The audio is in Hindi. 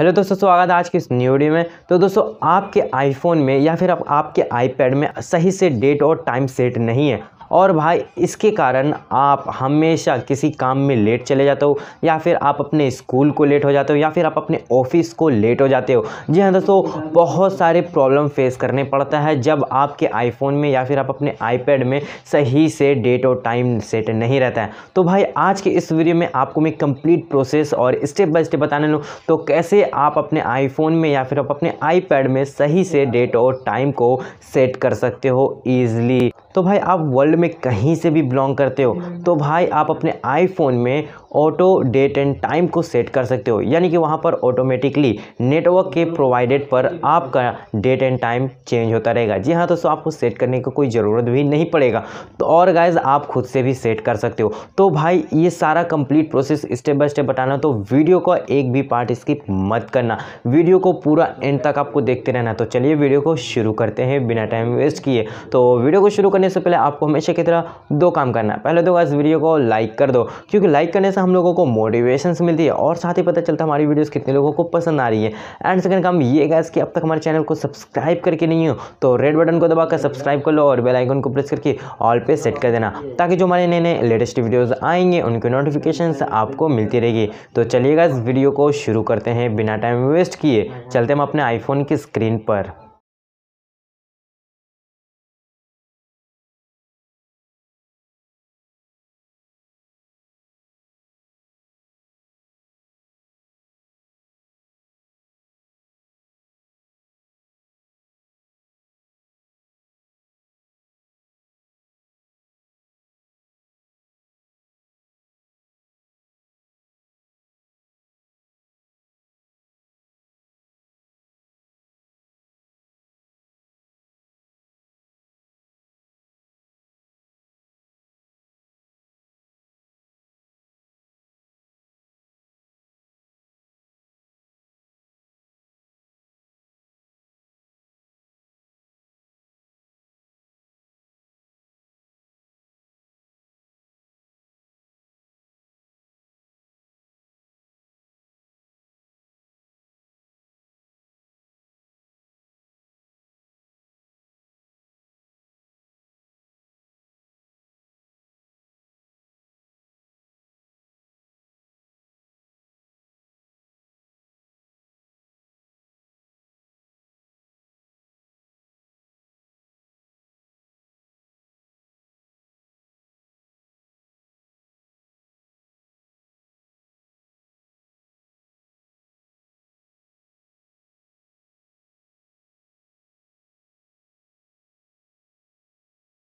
हेलो दोस्तों स्वागत है आज की इस न्यू वीडियो में तो दोस्तों आपके आईफोन में या फिर आप, आपके आईपैड में सही से डेट और टाइम सेट नहीं है और भाई इसके कारण आप हमेशा किसी काम में लेट चले जाते हो या फिर आप अपने स्कूल को लेट हो जाते हो या फिर आप अपने ऑफिस को लेट हो जाते हो जी हाँ दोस्तों बहुत सारे प्रॉब्लम फेस करने पड़ता है जब आपके आईफोन में या फिर आप अपने आईपैड में सही से डेट और टाइम सेट नहीं रहता है तो भाई आज के इस वीडियो में आपको मैं कंप्लीट प्रोसेस और स्टेप बाय स्टेप बताने लूँ तो कैसे आप अपने आईफोन में या फिर आप अपने आईपैड में सही से डेट और टाइम को सेट कर सकते हो ईज़ली तो भाई आप वर्ल्ड में कहीं से भी बिलोंग करते हो हम्म। तो भाई आप अपने आईफोन में ऑटो डेट एंड टाइम को सेट कर सकते हो यानी कि वहाँ पर ऑटोमेटिकली नेटवर्क के प्रोवाइडेड पर आपका डेट एंड टाइम चेंज होता रहेगा जी हाँ दोस्तों आपको सेट करने की कोई ज़रूरत भी नहीं पड़ेगा तो और गाइज आप खुद से भी सेट कर सकते हो तो भाई ये सारा complete process step by step बताना तो वीडियो का एक भी पार्ट स्किप मत करना वीडियो को पूरा एंड तक आपको देखते रहना तो चलिए वीडियो को शुरू करते हैं बिना टाइम वेस्ट किए तो वीडियो को शुरू करने से पहले आपको हमेशा की तरह दो काम करना है पहले तो इस वीडियो को लाइक कर दो क्योंकि लाइक करने से हम लोगों को मोटिवेशन मिलती है और साथ ही पता चलता है हमारी वीडियोज़ कितने लोगों को पसंद आ रही है एंड सेकंड काम ये गैस कि अब तक हमारे चैनल को सब्सक्राइब करके नहीं हो तो रेड बटन को दबाकर सब्सक्राइब कर लो और बेल आइकन को प्रेस करके ऑल पे सेट कर देना ताकि जो हमारे नए नए लेटेस्ट वीडियोज़ आएंगे उनके नोटिफिकेशन आपको मिलती रहेगी तो चलिएगा इस वीडियो को शुरू करते हैं बिना टाइम वेस्ट किए चलते हम अपने आईफोन की स्क्रीन पर